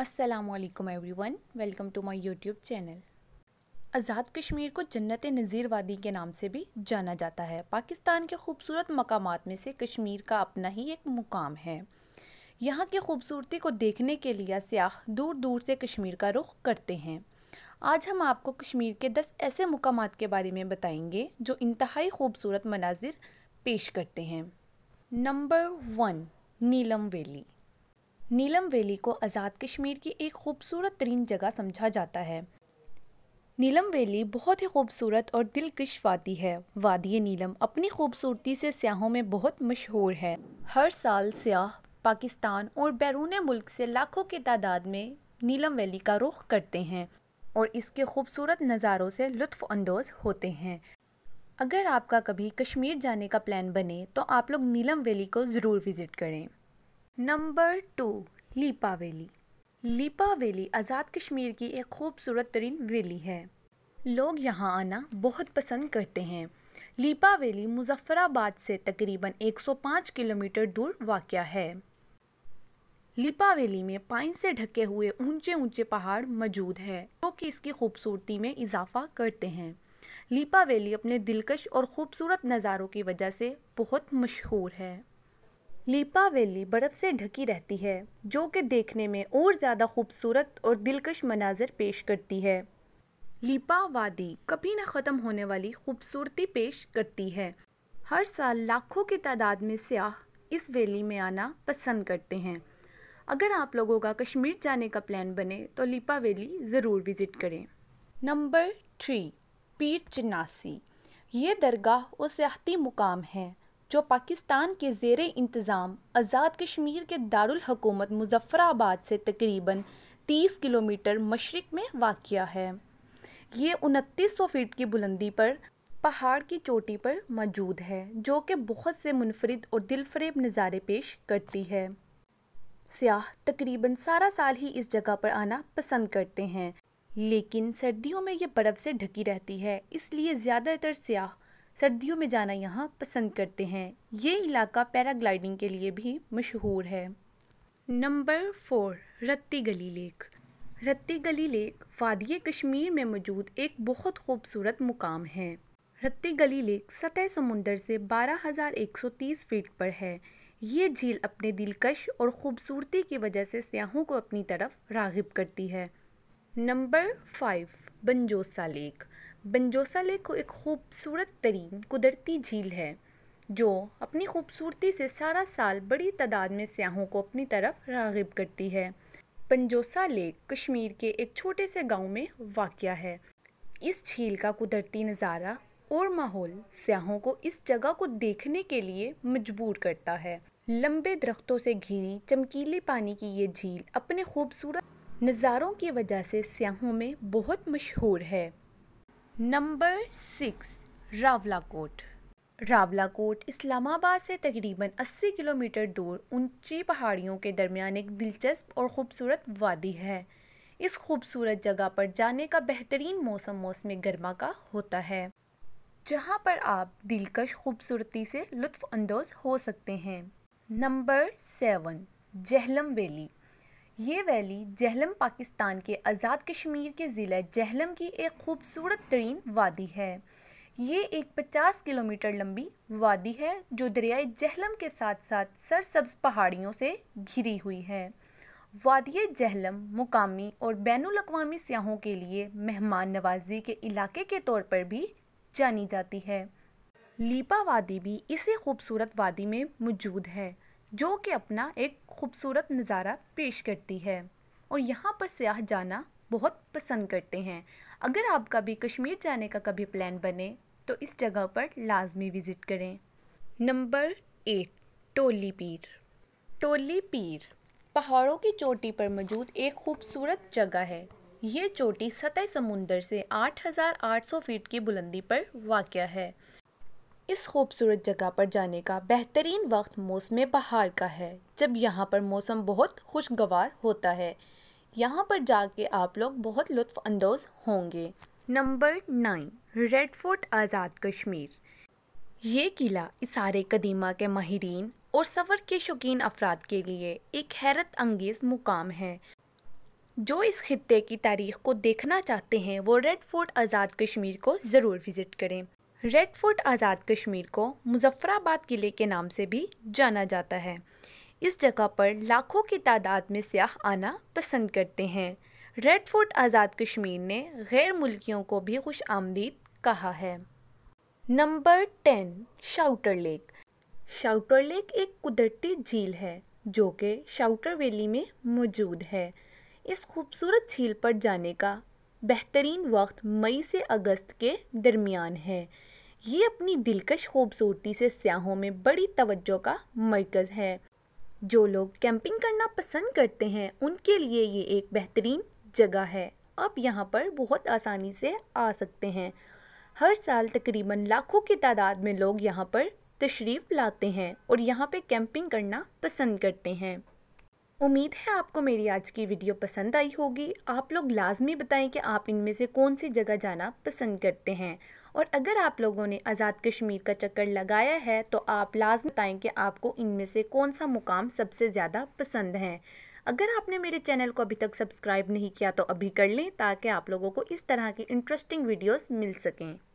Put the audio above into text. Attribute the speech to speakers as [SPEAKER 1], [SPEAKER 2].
[SPEAKER 1] Aslam every one welcome to my YouTube channel Azad Kashmir को जन्नत नज़ीर वादी के नाम से भी जाना जाता है पाकिस्तान के खूबसूरत मकाम में से कश्मीर का अपना ही एक मुकाम है यहाँ की खूबसूरती को देखने के लिए सयाह दूर दूर से कश्मीर का रुख करते हैं आज हम आपको कश्मीर के दस ऐसे मकाम के बारे में बताएंगे जो इंतहाई खूबसूरत मनाजिर पेश करते हैं number one Neelum valley Neelum valley को आज़ाद कश्मीर की एक खूबसूरत तरीन जगह समझा जाता है नीलम वैली बहुत ही खूबसूरत और दिलकश वादी है वादी नीलम अपनी खूबसूरती से सयाहों में बहुत मशहूर है हर साल सयाह पाकिस्तान और बैरून मुल्क से लाखों की तादाद में नीलम वैली का रुख करते हैं और इसके खूबसूरत नज़ारों से लुफानंदोज़ होते हैं अगर आपका कभी कश्मीर जाने का प्लान बने तो आप लोग नीलम वैली को ज़रूर विज़िट करें number two Leepa valley Leepa valley Azad Kashmir की एक खूबसूरत तरीन वैली है लोग यहाँ आना बहुत पसंद करते हैं लीपा वैली मुजफ्फराबाद से तकरीबन 105 किलोमीटर दूर वाक़ है लिपा वैली में पाइन से ढके हुए ऊंचे ऊंचे पहाड़ मौजूद है जो कि इसकी खूबसूरती में इजाफा करते हैं लिपा वैली अपने दिलकश और ख़ूबसूरत नज़ारों की वजह से बहुत मशहूर है लीपा वैली बर्फ़ से ढकी रहती है जो कि देखने में और ज़्यादा खूबसूरत और दिलकश मनाजर पेश करती है लिपा वादी कभी न ख़त्म होने वाली खूबसूरती पेश करती है हर साल लाखों की तादाद में सयाह इस वैली में आना पसंद करते हैं अगर आप लोगों का कश्मीर जाने का प्लान बने तो लिपा वैली ज़रूर विज़िट करें नंबर थ्री पीर चनासी ये दरगाह और सियाती मुकाम है जो पाकिस्तान के जेर इंतज़ाम आज़ाद कश्मीर के दारुल हकूमत मुजफ़्फ़राबाद से तकरीबन 30 किलोमीटर मशरक़ में वाक़ है ये उनतीस सौ फीट की बुलंदी पर पहाड़ की चोटी पर मौजूद है जो कि बहुत से मुनफरद और दिलफरेब नज़ारे पेश करती है सयाह तकरीबन सारा साल ही इस जगह पर आना पसंद करते हैं लेकिन सर्दियों में यह बर्फ़ से ढकी रहती है इसलिए ज़्यादातर सयाह सर्दियों में जाना यहाँ पसंद करते हैं ये इलाका पैराग्लाइडिंग के लिए भी मशहूर है नंबर फोर रत्ती गली लेक रत्ती गली लेक वादिय कश्मीर में मौजूद एक बहुत खूबसूरत मुकाम है रत्ती गली लेक सतह समुंदर से 12,130 फीट पर है ये झील अपने दिलकश और ख़ूबसूरती की वजह से सयाहों को अपनी तरफ रागिब करती है number five Banjosa lake Banjosa lake एक खूबसूरत तरीन कुदरती झील है जो अपनी खूबसूरती से सारा साल बड़ी तादाद में सयाहों को अपनी तरफ रागब करती है पंजोसा लेक कश्मीर के एक छोटे से गांव में वाक़ है इस झील का कुदरती नज़ारा और माहौल सयाहों को इस जगह को देखने के लिए मजबूर करता है लंबे दरख्तों से घिरी चमकीले पानी की ये झील अपने खूबसूरत नज़ारों की वजह से सयाहों में बहुत मशहूर है number six Rawalakot Rawalakot Islamabad से तकरीबन 80 किलोमीटर दूर ऊंची पहाड़ियों के दरमियान एक दिलचस्प और ख़ूबसूरत वादी है इस खूबसूरत जगह पर जाने का बेहतरीन मौसम मौसम गर्मा का होता है जहाँ पर आप दिलकश खूबसूरती से लुत्फ़ानंदोज़ हो सकते हैं नंबर सेवन जहलम वैली ये वैली जहलम पाकिस्तान के आज़ाद कश्मीर के ज़िले जहलम की एक खूबसूरत तरीन वादी है ये एक 50 किलोमीटर लंबी वादी है जो दरियाए जहलम के साथ साथ सरसब्ज पहाड़ियों से घिरी हुई है वादिय जहलम मुकामी और बैन अवी सयाहों के लिए मेहमान नवाजी के इलाके के तौर पर भी जानी जाती है लीपा वादी भी इसी खूबसूरत वादी में मौजूद है जो कि अपना एक खूबसूरत नज़ारा पेश करती है और यहाँ पर सयाह जाना बहुत पसंद करते हैं अगर आपका भी कश्मीर जाने का कभी प्लान बने तो इस जगह पर लाजमी विज़िट करें नंबर एट टोली पीर टोली पीर पहाड़ों की चोटी पर मौजूद एक खूबसूरत जगह है ये चोटी सतह समुंदर से 8,800 फीट की बुलंदी पर वाक़ है इस खूबसूरत जगह पर जाने का बेहतरीन वक्त मौसम बहार का है जब यहाँ पर मौसम बहुत खुशगवार होता है यहाँ पर जाके आप लोग बहुत लुफानंदोज़ होंगे number nine red fort Azad Kashmir ये किला इसारे कदीमा के माहरीन और सफ़र के शौकीन अफराद के लिए एक हैरत अंगेज़ मुकाम है जो इस खत्े की तारीख को देखना चाहते हैं वो रेड फोर्ट आज़ाद कश्मीर को ज़रूर विज़िट करें रेड फोर्ट आज़ाद कश्मीर को मुजफ्फराबाद किले के नाम से भी जाना जाता है इस जगह पर लाखों की तादाद में सयाह आना पसंद करते हैं रेड फोर्ट आज़ाद कश्मीर ने गैर मुल्कियों को भी खुश आमदीद कहा है number ten Shounter lake Shounter lake एक कुदरती झील है जो कि शाउटर वैली में मौजूद है इस खूबसूरत झील पर जाने का बेहतरीन वक्त मई से अगस्त के दरमियान है ये अपनी दिलकश खूबसूरती से सयाहों में बड़ी तवज्जो का मरकज़ है जो लोग कैंपिंग करना पसंद करते हैं उनके लिए ये एक बेहतरीन जगह है आप यहाँ पर बहुत आसानी से आ सकते हैं हर साल तकरीबन लाखों की तादाद में लोग यहाँ पर तशरीफ़ लाते हैं और यहाँ पे कैंपिंग करना पसंद करते हैं उम्मीद है आपको मेरी आज की वीडियो पसंद आई होगी आप लोग लाजमी बताएं कि आप इनमें से कौन सी जगह जाना पसंद करते हैं और अगर आप लोगों ने आज़ाद कश्मीर का चक्कर लगाया है तो आप लाजम बताएँ कि आपको इनमें से कौन सा मुकाम सबसे ज़्यादा पसंद है अगर आपने मेरे चैनल को अभी तक सब्सक्राइब नहीं किया तो अभी कर लें ताकि आप लोगों को इस तरह की इंटरेस्टिंग वीडियोस मिल सकें